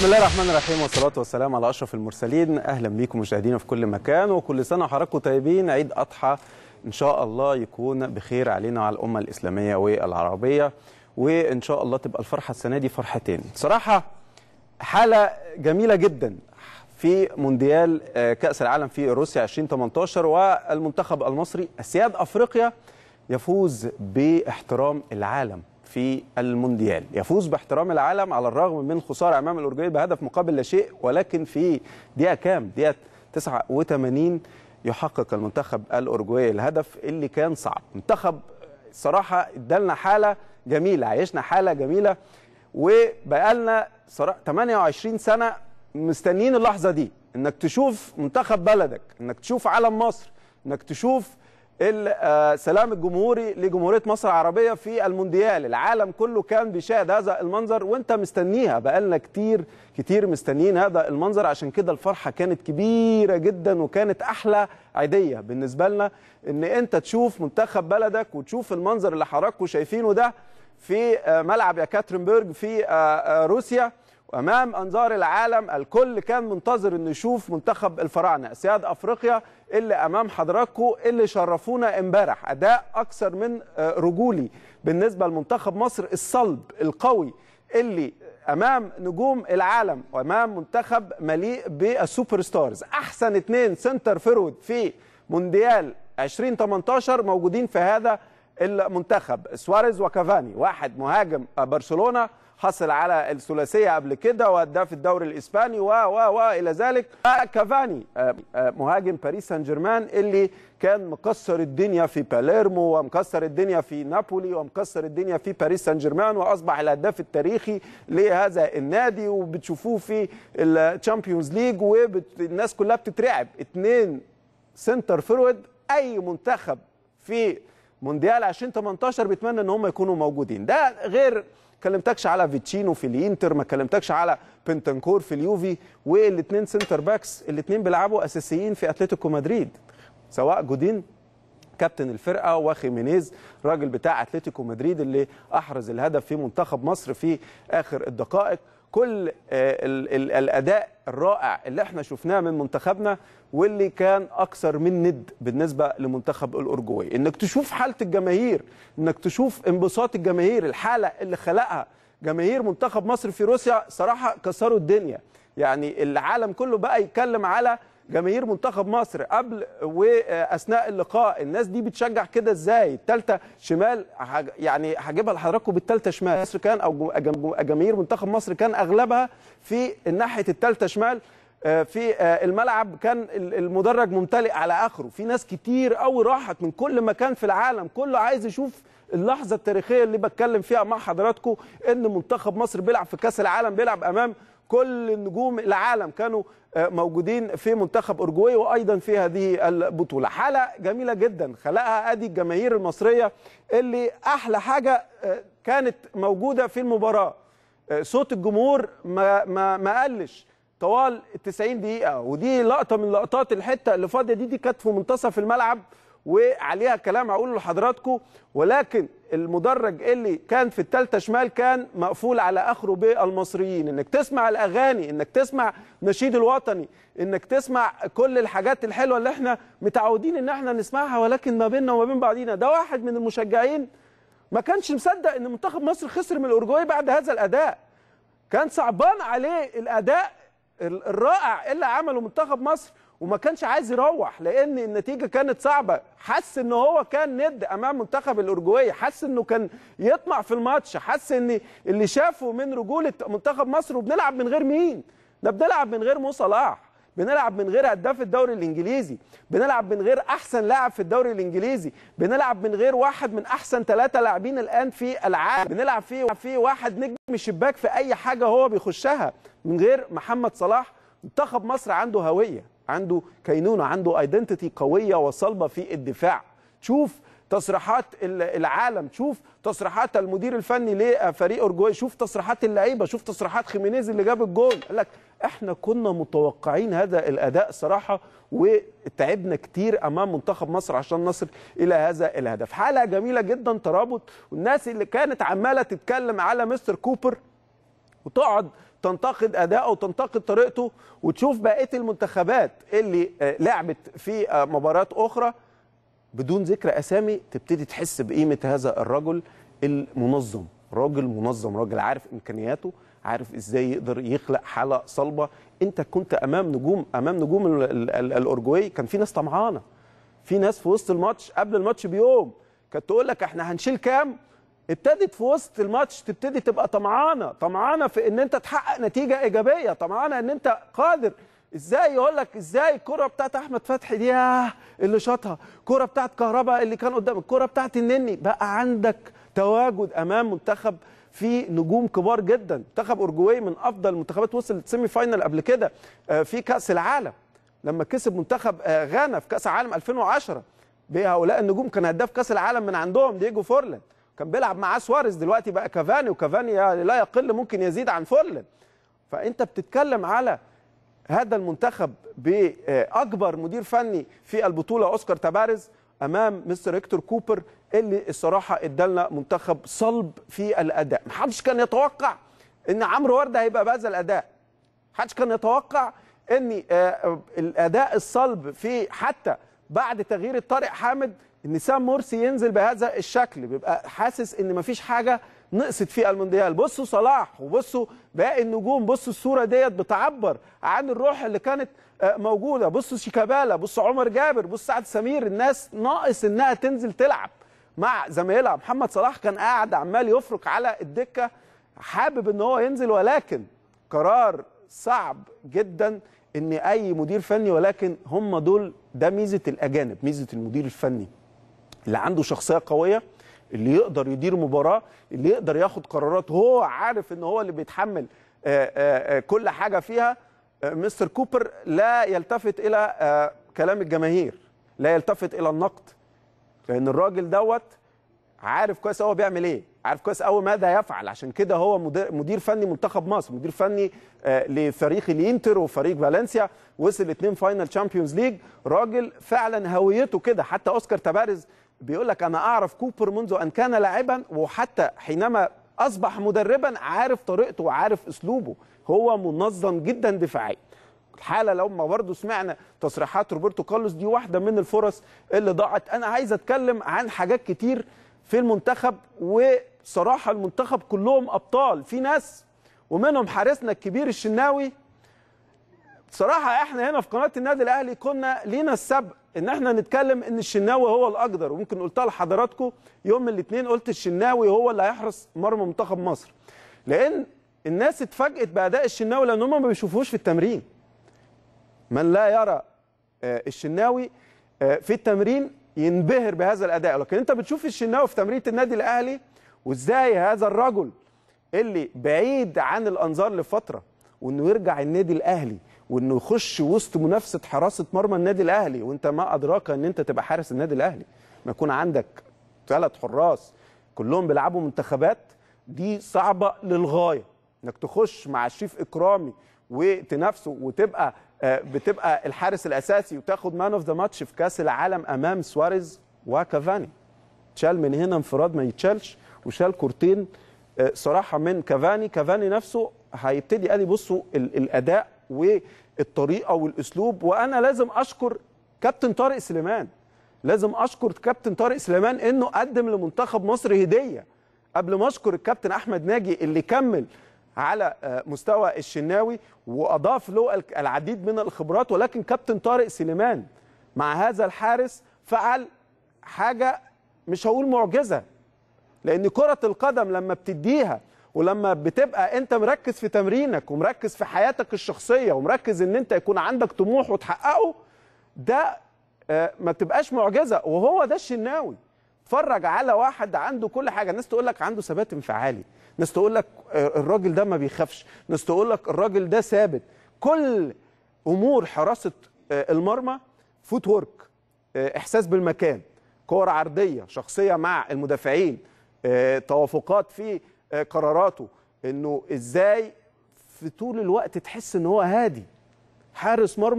بسم الله الرحمن الرحيم والصلاة والسلام على أشرف المرسلين أهلا بيكم مشاهدينا في كل مكان وكل سنة وحضراتكم طيبين عيد أضحى إن شاء الله يكون بخير علينا وعلى الأمة الإسلامية والعربية وإن شاء الله تبقى الفرحة السنة دي فرحتين صراحة حالة جميلة جدا في مونديال آه، كأس العالم في روسيا 2018 والمنتخب المصري أسياد أفريقيا يفوز باحترام العالم في المونديال يفوز باحترام العالم على الرغم من خسارة أمام الأورجواي بهدف مقابل لا شيء ولكن في دقيقة كام دقيقة 89 يحقق المنتخب الأورجواي الهدف اللي كان صعب منتخب صراحة ادالنا حالة جميلة عيشنا حالة جميلة وبقالنا 28 سنة مستنيين اللحظة دي انك تشوف منتخب بلدك انك تشوف علم مصر انك تشوف السلام آه، الجمهوري لجمهوريه مصر العربيه في المونديال العالم كله كان بيشاهد هذا المنظر وانت مستنيها بقالنا كتير كتير مستنيين هذا المنظر عشان كده الفرحه كانت كبيره جدا وكانت احلى عيديه بالنسبه لنا ان انت تشوف منتخب بلدك وتشوف المنظر اللي حضراتكم شايفينه ده في آه، ملعب يا يكاترنبرج في آه، روسيا امام انظار العالم الكل كان منتظر انه يشوف منتخب الفراعنه سياد افريقيا اللي امام حضراتكم اللي شرفونا امبارح اداء اكثر من آه، رجولي بالنسبه لمنتخب مصر الصلب القوي اللي امام نجوم العالم وامام منتخب مليء بالسوبر ستارز احسن اثنين سنتر فرود في مونديال 2018 موجودين في هذا المنتخب سواريز وكافاني واحد مهاجم برشلونه حصل على الثلاثيه قبل كده وهداف في الدوري الاسباني و و و الى ذلك كافاني آه، آه، مهاجم باريس سان جيرمان اللي كان مكسر الدنيا في باليرمو ومكسر الدنيا في نابولي ومكسر الدنيا في باريس سان جيرمان واصبح الهداف التاريخي لهذا النادي وبتشوفوه في الشامبيونز ليج والناس كلها بتترعب اثنين سنتر فرويد اي منتخب في مونديال 2018 بيتمنى ان هم يكونوا موجودين ده غير كلمتكش على فيتشينو في الانتر ما كلمتكش على بنتنكور في اليوفي والاثنين سنتر باكس الاثنين بيلعبوا اساسيين في اتلتيكو مدريد سواء جودين كابتن الفرقه وخيمينيز راجل بتاع اتلتيكو مدريد اللي احرز الهدف في منتخب مصر في اخر الدقائق كل آه، الاداء الرائع اللي احنا شفناه من منتخبنا واللي كان اكثر من ند بالنسبه لمنتخب الاورجواي انك تشوف حاله الجماهير انك تشوف انبساط الجماهير الحاله اللي خلقها جماهير منتخب مصر في روسيا صراحه كسروا الدنيا يعني العالم كله بقى يتكلم على جماهير منتخب مصر قبل واثناء اللقاء الناس دي بتشجع كده ازاي الثالثه شمال يعني هجيبها لحضراتكم بالثالثه شمال مصر كان او جماهير منتخب مصر كان اغلبها في ناحيه الثالثه شمال آه، في آه، الملعب كان المدرج ممتلئ على اخره في ناس كتير قوي راحت من كل مكان في العالم كله عايز يشوف اللحظه التاريخيه اللي بتكلم فيها مع حضراتكم ان منتخب مصر بيلعب في كاس العالم بيلعب امام كل نجوم العالم كانوا آه، موجودين في منتخب أورجواي وأيضا في هذه البطولة حالة جميلة جدا خلقها أدي الجماهير المصرية اللي أحلى حاجة آه، كانت موجودة في المباراة آه، صوت الجمهور ما, ما, ما قلش طوال 90 دقيقة ودي لقطة من لقطات الحتة اللي فاضية دي دي كانت في منتصف الملعب وعليها كلام هقوله لحضراتكم ولكن المدرج اللي كان في الثالثه شمال كان مقفول على اخره بالمصريين انك تسمع الاغاني انك تسمع نشيد الوطني انك تسمع كل الحاجات الحلوه اللي احنا متعودين ان احنا نسمعها ولكن ما بيننا وما بين بعضينا ده واحد من المشجعين ما كانش مصدق ان منتخب مصر خسر من الاورجواي بعد هذا الاداء كان صعبان عليه الاداء الرائع اللي عمله منتخب مصر وما كانش عايز يروح لان النتيجه كانت صعبه حس ان هو كان ند امام منتخب الاورجواي حس انه كان يطمع في الماتش حس ان اللي شافه من رجوله منتخب مصر وبنلعب من غير مين ده بنلعب من غير مو صلاح بنلعب من غير هداف الدوري الانجليزي بنلعب من غير احسن لاعب في الدوري الانجليزي بنلعب من غير واحد من احسن ثلاثه لاعبين الان في العالم بنلعب فيه في واحد نجم شباك في اي حاجه هو بيخشها من غير محمد صلاح منتخب مصر عنده هويه عنده كينونه عنده ايدنتيتي قويه وصلبه في الدفاع تشوف تصريحات العالم شوف تصريحات المدير الفني لفريق اورجواي شوف تصريحات اللعيبه شوف تصريحات خيمينيز اللي جاب الجول قال لك احنا كنا متوقعين هذا الاداء صراحه وتعبنا كتير امام منتخب مصر عشان نصل الى هذا الهدف حاله جميله جدا ترابط والناس اللي كانت عماله تتكلم على مستر كوبر وتقعد تنتقد اداؤه وتنتقد طريقته وتشوف بقيه المنتخبات اللي آه، لعبت في آه، مباريات اخرى بدون ذكر اسامي تبتدي تحس بقيمه هذا الرجل المنظم راجل منظم راجل عارف امكانياته عارف ازاي يقدر يخلق حاله صلبه انت كنت امام نجوم امام نجوم الاورجواي كان في ناس طمعانه في ناس في وسط الماتش قبل الماتش بيوم كانت تقول لك احنا هنشيل كام ابتدت في وسط الماتش تبتدي تبقى طمعانه طمعانه في ان انت تحقق نتيجه ايجابيه طمعانه ان انت قادر ازاي يقول لك ازاي الكره بتاعت احمد فتحي دي اللي شاطها الكره بتاعت كهربا اللي كان قدام الكره بتاعت النني بقى عندك تواجد امام منتخب في نجوم كبار جدا منتخب اورجواي من افضل المنتخبات وصل للسيمي فاينل قبل كده آه، في كاس العالم لما كسب منتخب آه، غانا في كاس العالم 2010 بهؤلاء النجوم كان هداف كاس العالم من عندهم دييجو فورلان كان بيلعب معاه سواريز دلوقتي بقى كافاني وكافاني لا يقل ممكن يزيد عن فل فانت بتتكلم على هذا المنتخب باكبر مدير فني في البطوله اوسكار تبارز امام مستر هيكتور كوبر اللي الصراحه ادالنا منتخب صلب في الاداء محدش كان يتوقع ان عمرو ورده هيبقى بهذا الاداء محدش كان يتوقع ان آه، الاداء الصلب في حتى بعد تغيير الطارق حامد ان سام مرسي ينزل بهذا الشكل بيبقى حاسس ان مفيش حاجه نقصت فيه المونديال بصوا صلاح وبصوا باقي النجوم بصوا الصوره ديت بتعبر عن الروح اللي كانت آه، موجوده بصوا شيكابالا بصوا عمر جابر بصوا سعد سمير الناس ناقص انها تنزل تلعب مع زمايلها محمد صلاح كان قاعد عمال يفرك على الدكه حابب ان هو ينزل ولكن قرار صعب جدا ان اي مدير فني ولكن هم دول ده ميزه الاجانب ميزه المدير الفني اللي عنده شخصيه قويه اللي يقدر يدير مباراه اللي يقدر ياخد قرارات هو عارف ان هو اللي بيتحمل آه، آه، آه، كل حاجه فيها مستر كوبر لا يلتفت الى كلام الجماهير لا يلتفت الى النقد لان الراجل دوت عارف كويس هو بيعمل ايه عارف كويس قوي ماذا يفعل عشان كده هو مدير, فني منتخب مصر مدير فني لفريق الانتر وفريق فالنسيا وصل الاثنين فاينل تشامبيونز ليج راجل فعلا هويته كده حتى اوسكار تبارز بيقول لك انا اعرف كوبر منذ ان كان لاعبا وحتى حينما اصبح مدربا عارف طريقته وعارف اسلوبه هو منظم جدا دفاعيا الحاله لو ما برضه سمعنا تصريحات روبرتو كارلوس دي واحده من الفرص اللي ضاعت انا عايز اتكلم عن حاجات كتير في المنتخب وصراحه المنتخب كلهم ابطال في ناس ومنهم حارسنا الكبير الشناوي صراحه احنا هنا في قناه النادي الاهلي كنا لينا السبق ان احنا نتكلم ان الشناوي هو الاقدر وممكن قلتها لحضراتكم يوم الاثنين قلت الشناوي هو اللي هيحرس مرمى منتخب مصر لان الناس اتفاجئت باداء الشناوي لان هم ما بيشوفوش في التمرين من لا يرى آه، الشناوي آه، في التمرين ينبهر بهذا الاداء لكن انت بتشوف الشناوي في تمرينه النادي الاهلي وازاي هذا الرجل اللي بعيد عن الانظار لفتره وانه يرجع النادي الاهلي وانه يخش وسط منافسه حراسه مرمى النادي الاهلي وانت ما ادراك ان انت تبقى حارس النادي الاهلي ما يكون عندك ثلاث حراس كلهم بيلعبوا منتخبات دي صعبه للغايه انك تخش مع الشيف اكرامي وتنافسه وتبقى آه، بتبقى الحارس الاساسي وتاخد مان اوف ذا ماتش في كاس العالم امام سواريز وكافاني شال من هنا انفراد ما يتشالش وشال كورتين آه، صراحه من كافاني كافاني نفسه هيبتدي قال بصوا الاداء والطريقه والاسلوب وانا لازم اشكر كابتن طارق سليمان لازم اشكر كابتن طارق سليمان انه قدم لمنتخب مصر هديه قبل ما اشكر الكابتن احمد ناجي اللي كمل على آه، مستوى الشناوي واضاف له العديد من الخبرات ولكن كابتن طارق سليمان مع هذا الحارس فعل حاجه مش هقول معجزه لان كره القدم لما بتديها ولما بتبقى انت مركز في تمرينك ومركز في حياتك الشخصيه ومركز ان انت يكون عندك طموح وتحققه ده آه، ما بتبقاش معجزه وهو ده الشناوي اتفرج على واحد عنده كل حاجه الناس تقول لك عنده ثبات انفعالي ناس تقول لك آه، الراجل ده ما بيخافش ناس تقول لك الراجل ده ثابت كل امور حراسه آه، المرمى فوت ورك احساس بالمكان كور عرضيه شخصيه مع المدافعين توافقات في آه، قراراته انه ازاي في طول الوقت تحس ان هو هادي حارس مرمى